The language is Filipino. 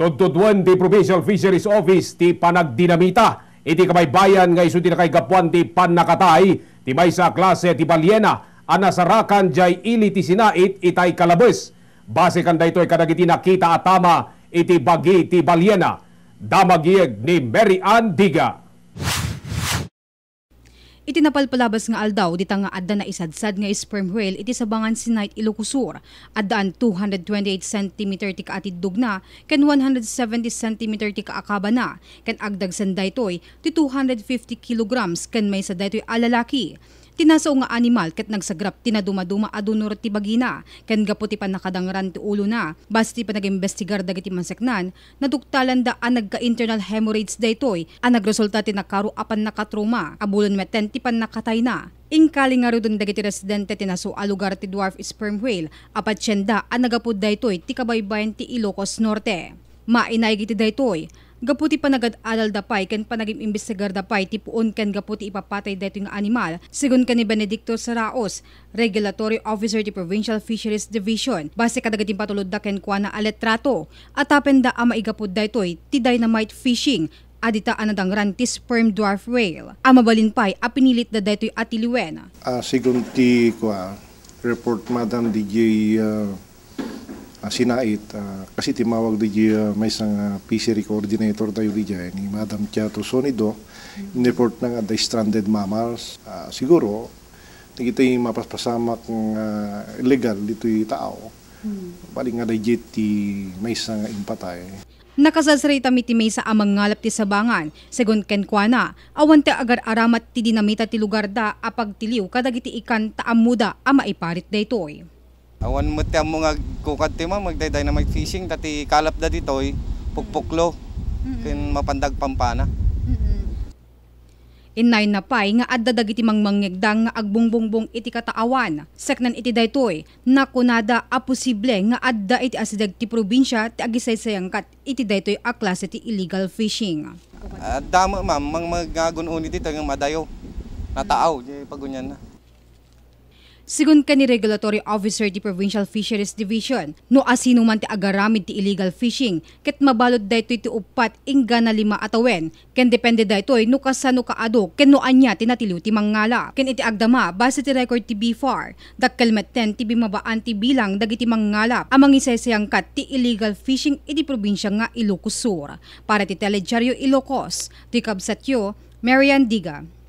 Tugtuduan di Provincial Fisheries Office ti panagdinamita. Iti kabaybayan nga iso ti nakay gapuan ti panakatay ti may sa klase ti balyena anasarakan jay ili ti sinait itay kalabes. Base kan daytoy kadagiti nakita atama iti bagi ti balyena. Damagiyeg ni Mary Ann Diga. Iti napalpalabas nga aldaw dita nga adda na isadsad nga sperm whale iti sabangan si Night Ilocosur. addaan 228 cm ti kaatidog na ken 170 cm ti kaakaba na ken agdagsan daytoy ti 250 kilograms ken may sa daytoy alalaki. Tinasaw nga animal ket nagsagrap tinadumaduma adunor ti bagina ken gaputi pa nakadangran ti ulo na basti pa nagembestigar dagiti manseknan naduktalan da an nagka-internal hemorrhage daytoy an nagresulta ti nakaro apan nakatroma abulon meten ti pan nakatay na Inkali nga rin dagiti residente tinaso a lugar ti dwarf sperm whale apat siyenda ang nagapod daytoy ti kabaybayan ti Ilocos Norte. Mainay Mainaygiti daytoy Gaputi pa panagad adal dapay kan panagim da dapay tipuon kan gaputi ipapatay dito nga animal sigon kan ni Benedicto Saraos, Regulatory Officer di Provincial Fisheries Division. Base kadagad patulod da ken kuana aletrato at apen da ama igapod daytoy ti dynamite fishing adita anadang ranti sperm dwarf whale. Ama balinpay, apinilit da daytoy atiliwen. Uh, ah, sigon ti kuwa, report madam DJ uh, ah, uh, ah, sinait uh, ah, kasi timawag di uh, may isang uh, fishery coordinator tayo di dyan, eh, ni Madam Chato Sonido in report ng uh, the stranded mammals uh, siguro kita yung ng uh, illegal dito yung tao hmm. bali nga legit ti eh, may isang impatay Nakasasray tami ti may sa amang ngalap ti sabangan, segun ken kuana, awan ti agar aramat ti dinamita ti lugar da apag tiliw kadagiti iti ikan taamuda ama iparit daytoy. Awan mo tiyan mo nga kukad ti ma'am, magday-dynamite fishing, dati kalap da ditoy, eh. pukpuklo, mm-hmm. kin mapandag pampana. Inay na pay nga adda dagiti mangmangyagdang nga agbongbongbong iti kataawan. Seknan iti daytoy eh. nakunada a posible nga adda iti asidag ti probinsya ti agisaysayang kat iti daytoy a klase ti illegal fishing. Adda uh, mo ma'am, mang magagununi dito nga madayo. Nataaw, mm. pagunyan na. Sigun ka ni Regulatory Officer di Provincial Fisheries Division, no asino man ti agaramid ti illegal fishing, ket mabalod daytoy ti upat ingga na lima atawen, ken depende da ito ay no kasano kaado ken no anya tinatiliw ti manggala. Ken iti agdama base ti record ti BFAR, dakkelmet ten ti bimabaan ti bilang dagiti manggala, amang isayang kat ti illegal fishing iti probinsya nga Ilocos Sur. Para ti telejaryo Ilocos, ti Kabsatyo, Marian Diga.